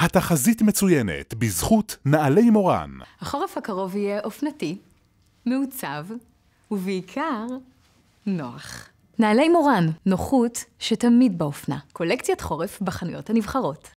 התחזית מצוינת בזכות נעלי מורן. החורף הקרוב יהיה אופנתי, מעוצב, ובעיקר נוח. נעלי מורן, נוחות שתמיד באופנה. קולקציית חורף בחנויות הנבחרות.